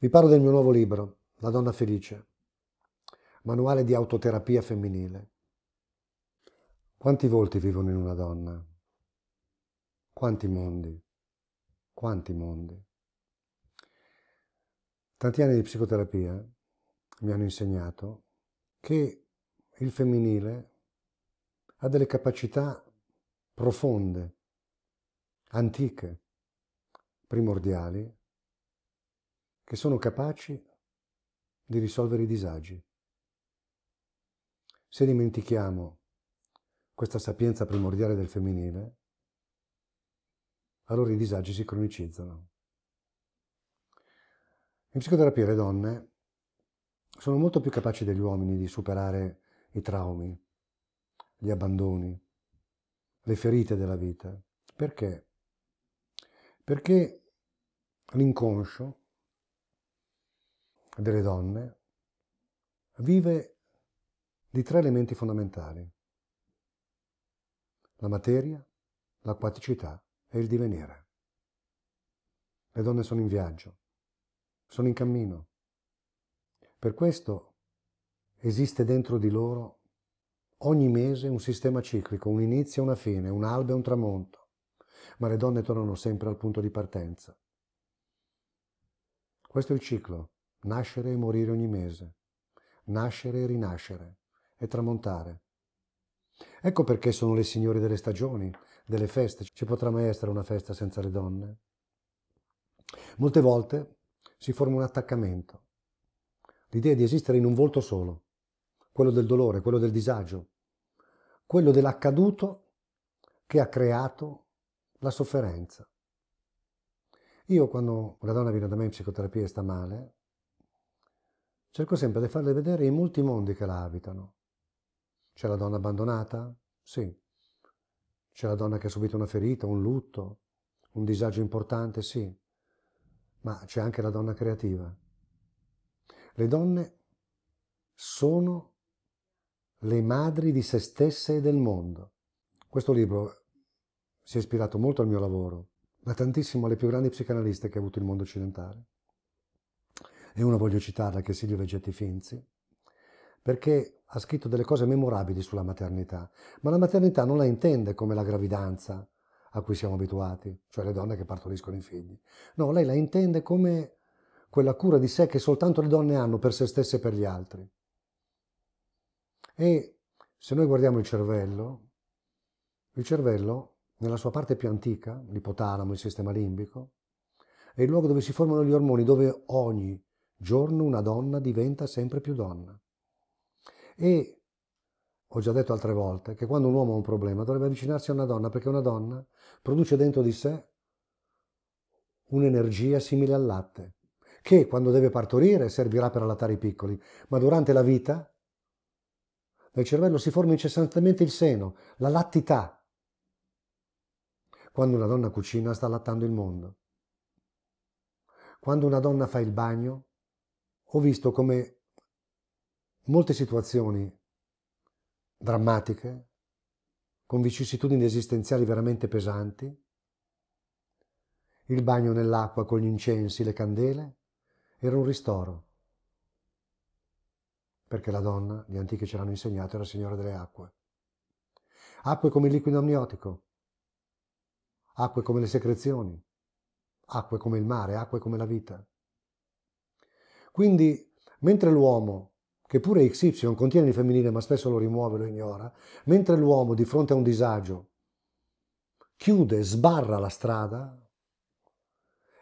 Vi parlo del mio nuovo libro, La donna felice, manuale di autoterapia femminile. Quanti volti vivono in una donna? Quanti mondi? Quanti mondi? Tanti anni di psicoterapia mi hanno insegnato che il femminile ha delle capacità profonde, antiche, primordiali, che sono capaci di risolvere i disagi. Se dimentichiamo questa sapienza primordiale del femminile, allora i disagi si cronicizzano. In psicoterapia le donne sono molto più capaci degli uomini di superare i traumi, gli abbandoni, le ferite della vita. Perché? Perché l'inconscio delle donne vive di tre elementi fondamentali, la materia, l'acquaticità e il divenire. Le donne sono in viaggio, sono in cammino. Per questo esiste dentro di loro ogni mese un sistema ciclico, un inizio e una fine, un alba e un tramonto, ma le donne tornano sempre al punto di partenza. Questo è il ciclo nascere e morire ogni mese, nascere e rinascere e tramontare. Ecco perché sono le signore delle stagioni, delle feste. Ci potrà mai essere una festa senza le donne? Molte volte si forma un attaccamento. L'idea di esistere in un volto solo, quello del dolore, quello del disagio, quello dell'accaduto che ha creato la sofferenza. Io quando una donna viene da me in psicoterapia e sta male, Cerco sempre di farle vedere i molti mondi che la abitano. C'è la donna abbandonata? Sì. C'è la donna che ha subito una ferita, un lutto, un disagio importante? Sì. Ma c'è anche la donna creativa. Le donne sono le madri di se stesse e del mondo. Questo libro si è ispirato molto al mio lavoro, ma tantissimo alle più grandi psicanaliste che ha avuto il mondo occidentale e una voglio citarla che è Silvia Vegetti Finzi, perché ha scritto delle cose memorabili sulla maternità, ma la maternità non la intende come la gravidanza a cui siamo abituati, cioè le donne che partoriscono i figli. No, lei la intende come quella cura di sé che soltanto le donne hanno per se stesse e per gli altri. E se noi guardiamo il cervello, il cervello, nella sua parte più antica, l'ipotalamo, il sistema limbico, è il luogo dove si formano gli ormoni, dove ogni giorno una donna diventa sempre più donna. E ho già detto altre volte che quando un uomo ha un problema dovrebbe avvicinarsi a una donna perché una donna produce dentro di sé un'energia simile al latte, che quando deve partorire servirà per allattare i piccoli, ma durante la vita nel cervello si forma incessantemente il seno, la lattità. Quando una donna cucina sta allattando il mondo. Quando una donna fa il bagno ho visto come molte situazioni drammatiche, con vicissitudini esistenziali veramente pesanti, il bagno nell'acqua con gli incensi, le candele, era un ristoro, perché la donna, gli antichi ce l'hanno insegnato, era signora delle acque. Acque come il liquido amniotico, acque come le secrezioni, acque come il mare, acque come la vita. Quindi, mentre l'uomo, che pure XY contiene il femminile ma spesso lo rimuove, lo ignora, mentre l'uomo di fronte a un disagio chiude, sbarra la strada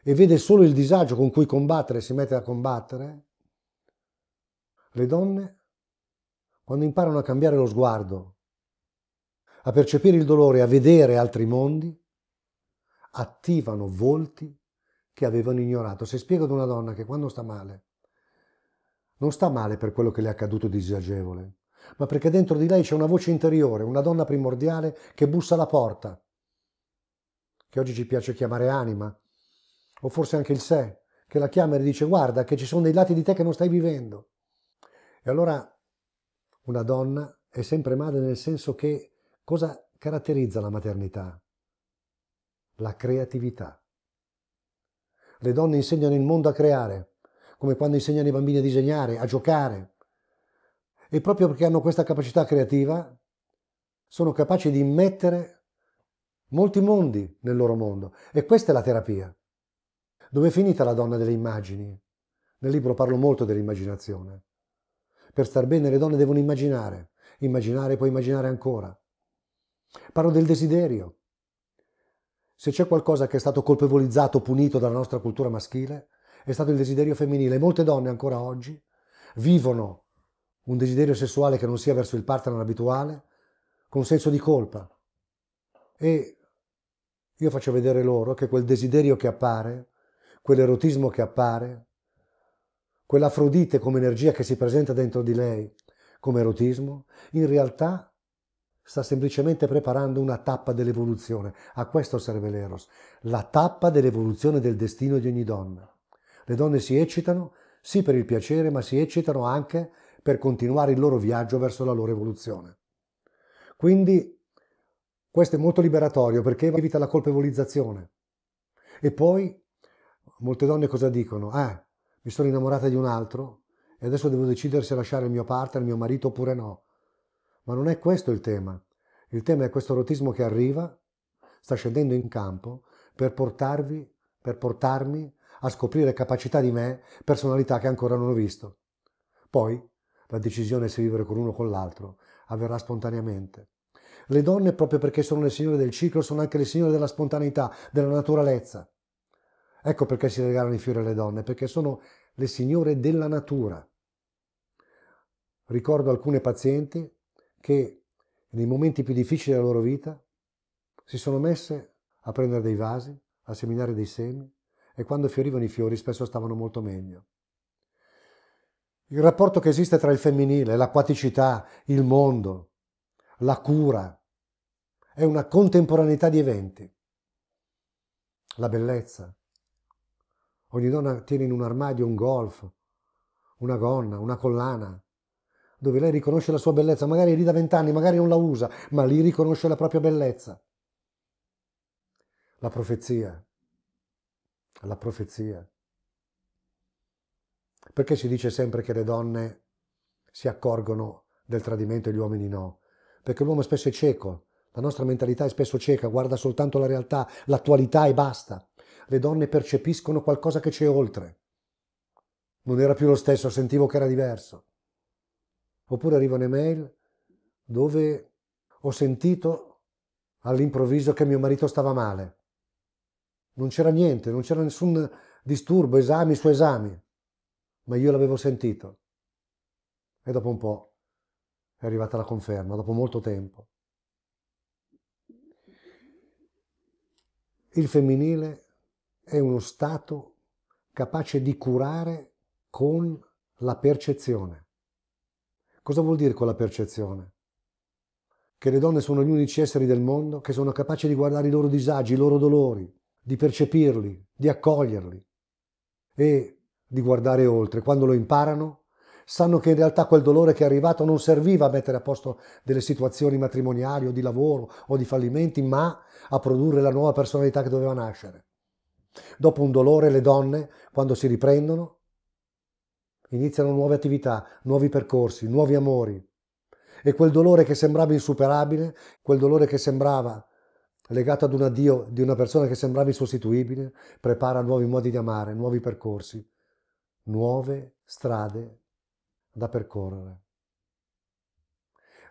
e vede solo il disagio con cui combattere, si mette a combattere, le donne, quando imparano a cambiare lo sguardo, a percepire il dolore, a vedere altri mondi, attivano volti che avevano ignorato. Se spiego ad una donna che quando sta male non sta male per quello che le è accaduto di disagevole, ma perché dentro di lei c'è una voce interiore, una donna primordiale che bussa alla porta, che oggi ci piace chiamare anima, o forse anche il sé, che la chiama e le dice guarda che ci sono dei lati di te che non stai vivendo. E allora una donna è sempre madre nel senso che cosa caratterizza la maternità? La creatività. Le donne insegnano il mondo a creare, come quando insegnano ai bambini a disegnare, a giocare. E proprio perché hanno questa capacità creativa, sono capaci di immettere molti mondi nel loro mondo. E questa è la terapia. Dove è finita la donna delle immagini? Nel libro parlo molto dell'immaginazione. Per star bene le donne devono immaginare, immaginare e poi immaginare ancora. Parlo del desiderio. Se c'è qualcosa che è stato colpevolizzato, punito dalla nostra cultura maschile, è stato il desiderio femminile. Molte donne ancora oggi vivono un desiderio sessuale che non sia verso il partner abituale con senso di colpa. E io faccio vedere loro che quel desiderio che appare, quell'erotismo che appare, quell'Afrodite come energia che si presenta dentro di lei come erotismo, in realtà sta semplicemente preparando una tappa dell'evoluzione. A questo serve l'Eros, la tappa dell'evoluzione del destino di ogni donna. Le donne si eccitano, sì per il piacere, ma si eccitano anche per continuare il loro viaggio verso la loro evoluzione. Quindi questo è molto liberatorio perché evita la colpevolizzazione. E poi molte donne cosa dicono? Ah, mi sono innamorata di un altro e adesso devo decidere se lasciare il mio partner, il mio marito oppure no. Ma non è questo il tema. Il tema è questo erotismo che arriva, sta scendendo in campo per portarvi, per portarmi a scoprire capacità di me, personalità che ancora non ho visto. Poi la decisione se vivere con uno o con l'altro avverrà spontaneamente. Le donne, proprio perché sono le signore del ciclo, sono anche le signore della spontaneità, della naturalezza. Ecco perché si regalano i fiori alle donne, perché sono le signore della natura. Ricordo alcune pazienti che nei momenti più difficili della loro vita si sono messe a prendere dei vasi, a seminare dei semi, e quando fiorivano i fiori spesso stavano molto meglio. Il rapporto che esiste tra il femminile, l'acquaticità, il mondo, la cura, è una contemporaneità di eventi. La bellezza. Ogni donna tiene in un armadio un golf, una gonna, una collana, dove lei riconosce la sua bellezza, magari lì da vent'anni, magari non la usa, ma lì riconosce la propria bellezza. La profezia, alla profezia. Perché si dice sempre che le donne si accorgono del tradimento e gli uomini no? Perché l'uomo spesso è cieco, la nostra mentalità è spesso cieca, guarda soltanto la realtà, l'attualità e basta. Le donne percepiscono qualcosa che c'è oltre. Non era più lo stesso, sentivo che era diverso. Oppure arriva un'email dove ho sentito all'improvviso che mio marito stava male. Non c'era niente, non c'era nessun disturbo, esami su esami, ma io l'avevo sentito. E dopo un po' è arrivata la conferma, dopo molto tempo. Il femminile è uno stato capace di curare con la percezione. Cosa vuol dire con la percezione? Che le donne sono gli unici esseri del mondo che sono capaci di guardare i loro disagi, i loro dolori, di percepirli, di accoglierli e di guardare oltre. Quando lo imparano, sanno che in realtà quel dolore che è arrivato non serviva a mettere a posto delle situazioni matrimoniali o di lavoro o di fallimenti, ma a produrre la nuova personalità che doveva nascere. Dopo un dolore le donne, quando si riprendono, iniziano nuove attività, nuovi percorsi, nuovi amori. E quel dolore che sembrava insuperabile, quel dolore che sembrava legato ad un addio di una persona che sembrava insostituibile, prepara nuovi modi di amare, nuovi percorsi, nuove strade da percorrere.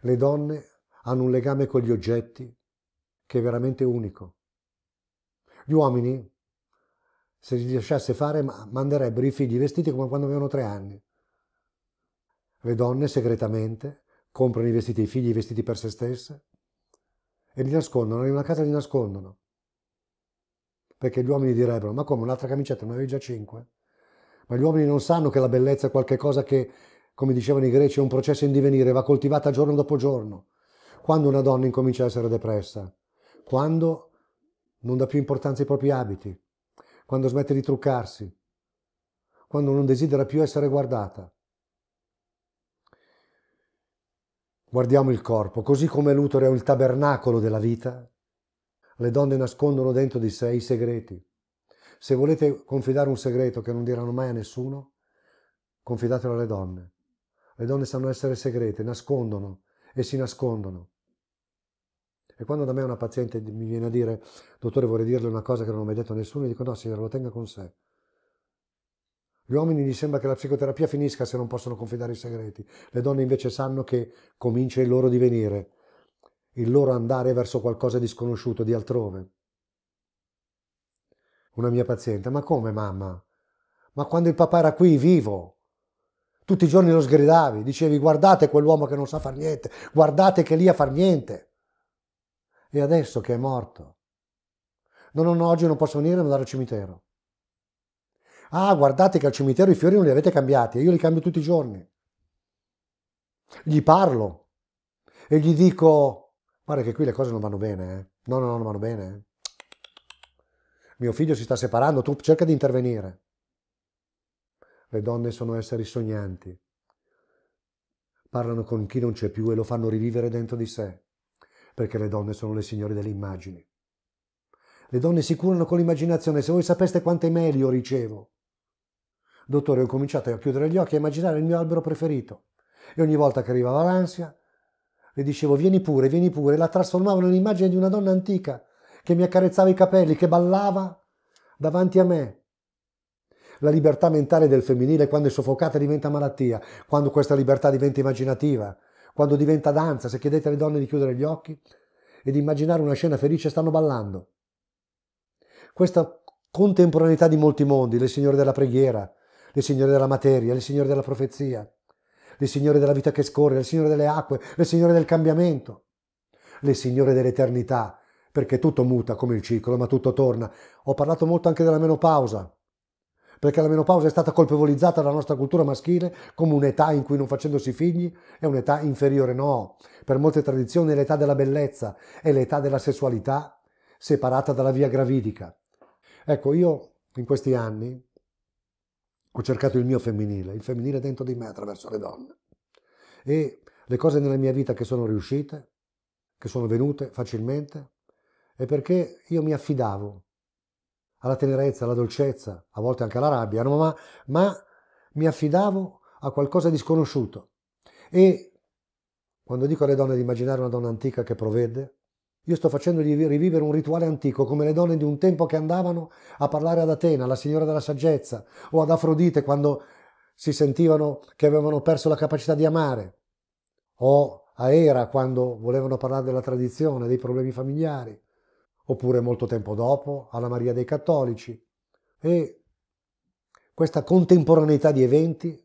Le donne hanno un legame con gli oggetti che è veramente unico. Gli uomini, se li lasciasse fare, manderebbero i figli vestiti come quando avevano tre anni. Le donne, segretamente, comprano i vestiti ai figli, i vestiti per se stesse, e li nascondono, in una casa li nascondono. Perché gli uomini direbbero, ma come un'altra camicetta, ne avevi già cinque? Ma gli uomini non sanno che la bellezza è qualcosa che, come dicevano i greci, è un processo in divenire, va coltivata giorno dopo giorno. Quando una donna incomincia a essere depressa? Quando non dà più importanza ai propri abiti? Quando smette di truccarsi? Quando non desidera più essere guardata? Guardiamo il corpo, così come l'utero è il tabernacolo della vita. Le donne nascondono dentro di sé i segreti. Se volete confidare un segreto che non diranno mai a nessuno, confidatelo alle donne. Le donne sanno essere segrete, nascondono e si nascondono. E quando da me una paziente mi viene a dire, dottore vorrei dirle una cosa che non ho mai detto a nessuno, io dico no signora, lo tenga con sé. Gli uomini gli sembra che la psicoterapia finisca se non possono confidare i segreti, le donne invece sanno che comincia il loro divenire, il loro andare verso qualcosa di sconosciuto, di altrove. Una mia paziente, ma come mamma? Ma quando il papà era qui vivo, tutti i giorni lo sgridavi, dicevi guardate quell'uomo che non sa far niente, guardate che lì a far niente. E adesso che è morto? No, no, oggi non posso venire, andare al cimitero. Ah, guardate che al cimitero i fiori non li avete cambiati, io li cambio tutti i giorni. Gli parlo e gli dico, guarda che qui le cose non vanno bene, eh. no, no, no, non vanno bene. Eh. Mio figlio si sta separando, tu cerca di intervenire. Le donne sono esseri sognanti. Parlano con chi non c'è più e lo fanno rivivere dentro di sé, perché le donne sono le signore delle immagini. Le donne si curano con l'immaginazione, se voi sapeste quante mail io ricevo Dottore, ho cominciato a chiudere gli occhi e a immaginare il mio albero preferito. E ogni volta che arrivava l'ansia, le dicevo vieni pure, vieni pure, la trasformavo nell'immagine di una donna antica che mi accarezzava i capelli, che ballava davanti a me. La libertà mentale del femminile quando è soffocata diventa malattia, quando questa libertà diventa immaginativa, quando diventa danza, se chiedete alle donne di chiudere gli occhi e di immaginare una scena felice stanno ballando. Questa contemporaneità di molti mondi, le signore della preghiera, le signore della materia, le signore della profezia, le signore della vita che scorre, le signore delle acque, le signore del cambiamento, le signore dell'eternità, perché tutto muta come il ciclo, ma tutto torna. Ho parlato molto anche della menopausa, perché la menopausa è stata colpevolizzata dalla nostra cultura maschile come un'età in cui non facendosi figli è un'età inferiore. No, per molte tradizioni è l'età della bellezza, è l'età della sessualità separata dalla via gravidica. Ecco, io in questi anni ho cercato il mio femminile, il femminile dentro di me attraverso le donne. E le cose nella mia vita che sono riuscite, che sono venute facilmente, è perché io mi affidavo alla tenerezza, alla dolcezza, a volte anche alla rabbia, no? ma, ma mi affidavo a qualcosa di sconosciuto. E quando dico alle donne di immaginare una donna antica che provvede, io sto facendogli rivivere un rituale antico, come le donne di un tempo che andavano a parlare ad Atena, alla signora della saggezza, o ad Afrodite quando si sentivano che avevano perso la capacità di amare, o a Era quando volevano parlare della tradizione, dei problemi familiari, oppure molto tempo dopo alla Maria dei Cattolici. E questa contemporaneità di eventi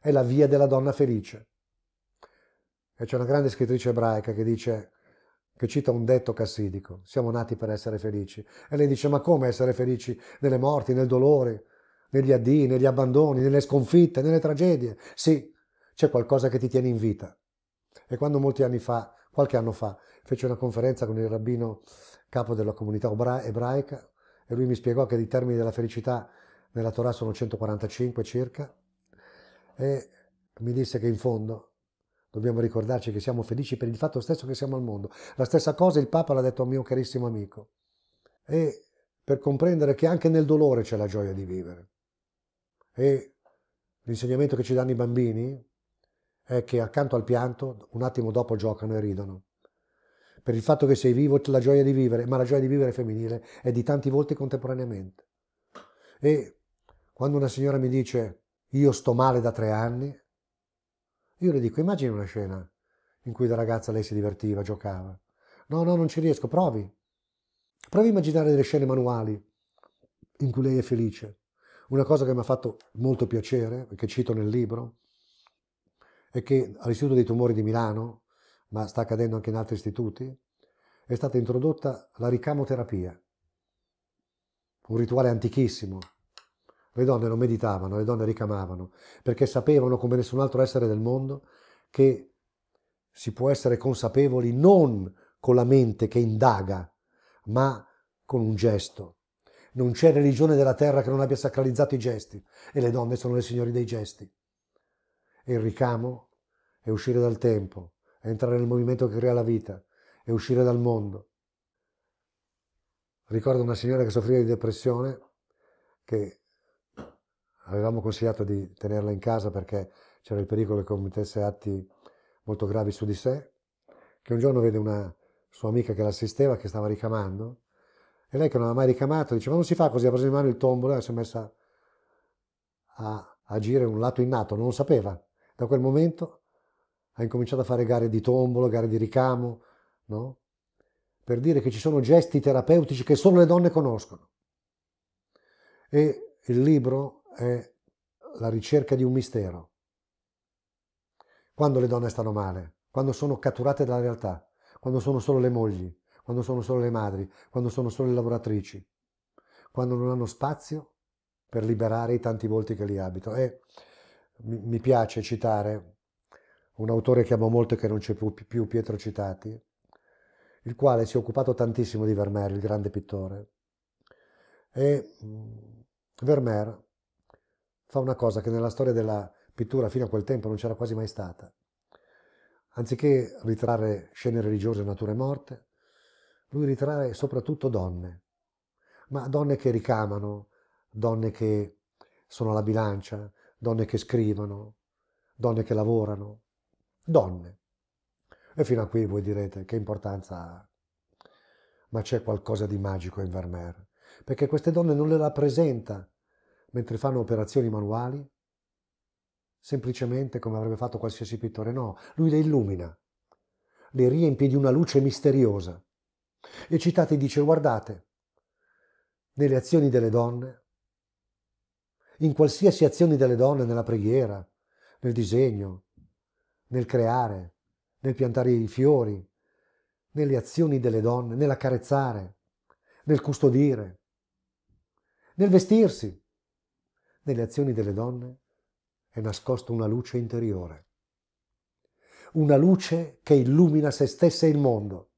è la via della donna felice. E c'è una grande scrittrice ebraica che dice che cita un detto cassidico, siamo nati per essere felici. E lei dice, ma come essere felici nelle morti, nel dolore, negli addii, negli abbandoni, nelle sconfitte, nelle tragedie? Sì, c'è qualcosa che ti tiene in vita. E quando molti anni fa, qualche anno fa, fece una conferenza con il rabbino capo della comunità ebraica e lui mi spiegò che i termini della felicità nella Torah sono 145 circa e mi disse che in fondo Dobbiamo ricordarci che siamo felici per il fatto stesso che siamo al mondo. La stessa cosa il Papa l'ha detto a mio carissimo amico. E per comprendere che anche nel dolore c'è la gioia di vivere. E l'insegnamento che ci danno i bambini è che accanto al pianto, un attimo dopo giocano e ridono. Per il fatto che sei vivo c'è la gioia di vivere, ma la gioia di vivere femminile è di tanti volti contemporaneamente. E quando una signora mi dice io sto male da tre anni, io le dico, immagini una scena in cui da ragazza lei si divertiva, giocava. No, no, non ci riesco, provi. Provi a immaginare delle scene manuali in cui lei è felice. Una cosa che mi ha fatto molto piacere, che cito nel libro, è che all'Istituto dei Tumori di Milano, ma sta accadendo anche in altri istituti, è stata introdotta la ricamoterapia, un rituale antichissimo le donne non meditavano, le donne ricamavano, perché sapevano, come nessun altro essere del mondo, che si può essere consapevoli non con la mente che indaga, ma con un gesto. Non c'è religione della terra che non abbia sacralizzato i gesti, e le donne sono le signori dei gesti. E il ricamo è uscire dal tempo, è entrare nel movimento che crea la vita, è uscire dal mondo. Ricordo una signora che soffriva di depressione, che avevamo consigliato di tenerla in casa perché c'era il pericolo che commettesse atti molto gravi su di sé, che un giorno vede una sua amica che l'assisteva, che stava ricamando, e lei che non aveva mai ricamato, dice, ma non si fa così, ha preso in mano il tombolo e si è messa a agire un lato innato, non lo sapeva. Da quel momento ha incominciato a fare gare di tombolo, gare di ricamo, no? Per dire che ci sono gesti terapeutici che solo le donne conoscono. E il libro è la ricerca di un mistero. Quando le donne stanno male, quando sono catturate dalla realtà, quando sono solo le mogli, quando sono solo le madri, quando sono solo le lavoratrici, quando non hanno spazio per liberare i tanti volti che li abitano. E mi piace citare un autore che amo molto e che non c'è più, Pietro Citati, il quale si è occupato tantissimo di Vermeer, il grande pittore. E Vermeer fa una cosa che nella storia della pittura fino a quel tempo non c'era quasi mai stata. Anziché ritrarre scene religiose, nature morte, lui ritrae soprattutto donne, ma donne che ricamano, donne che sono alla bilancia, donne che scrivono, donne che lavorano, donne. E fino a qui voi direte che importanza ha. Ma c'è qualcosa di magico in Vermeer, perché queste donne non le rappresenta mentre fanno operazioni manuali? Semplicemente come avrebbe fatto qualsiasi pittore, no, lui le illumina, le riempie di una luce misteriosa. E Citati dice, guardate, nelle azioni delle donne, in qualsiasi azione delle donne, nella preghiera, nel disegno, nel creare, nel piantare i fiori, nelle azioni delle donne, nell'accarezzare, nel custodire, nel vestirsi, nelle azioni delle donne è nascosta una luce interiore, una luce che illumina se stessa e il mondo.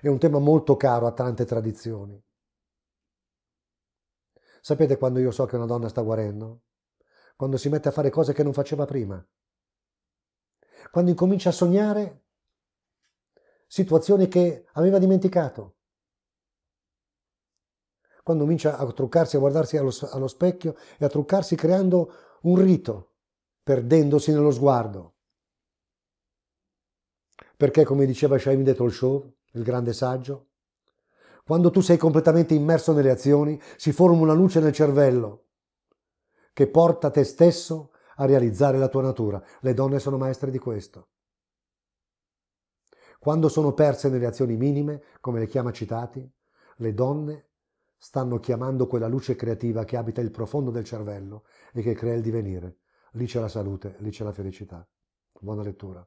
È un tema molto caro a tante tradizioni. Sapete quando io so che una donna sta guarendo? Quando si mette a fare cose che non faceva prima. Quando incomincia a sognare situazioni che aveva dimenticato quando comincia a truccarsi, a guardarsi allo, allo specchio e a truccarsi creando un rito, perdendosi nello sguardo. Perché, come diceva Shaim de Tolshov, il grande saggio, quando tu sei completamente immerso nelle azioni, si forma una luce nel cervello che porta te stesso a realizzare la tua natura. Le donne sono maestre di questo. Quando sono perse nelle azioni minime, come le chiama Citati, le donne stanno chiamando quella luce creativa che abita il profondo del cervello e che crea il divenire. Lì c'è la salute, lì c'è la felicità. Buona lettura.